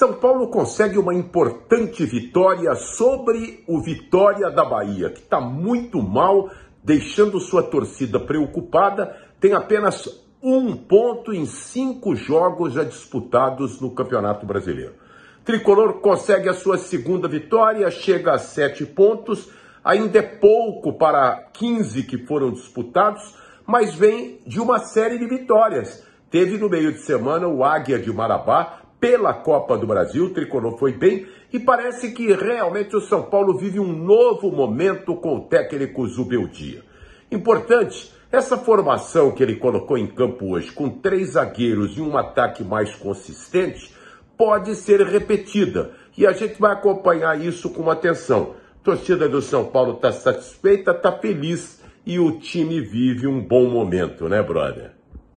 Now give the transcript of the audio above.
São Paulo consegue uma importante vitória sobre o Vitória da Bahia, que está muito mal, deixando sua torcida preocupada. Tem apenas um ponto em cinco jogos já disputados no Campeonato Brasileiro. Tricolor consegue a sua segunda vitória, chega a sete pontos, ainda é pouco para 15 que foram disputados, mas vem de uma série de vitórias. Teve no meio de semana o Águia de Marabá, pela Copa do Brasil, o Tricolor foi bem e parece que realmente o São Paulo vive um novo momento com o técnico Zubeldia. Importante, essa formação que ele colocou em campo hoje, com três zagueiros e um ataque mais consistente, pode ser repetida e a gente vai acompanhar isso com atenção. A torcida do São Paulo está satisfeita, está feliz e o time vive um bom momento, né, brother?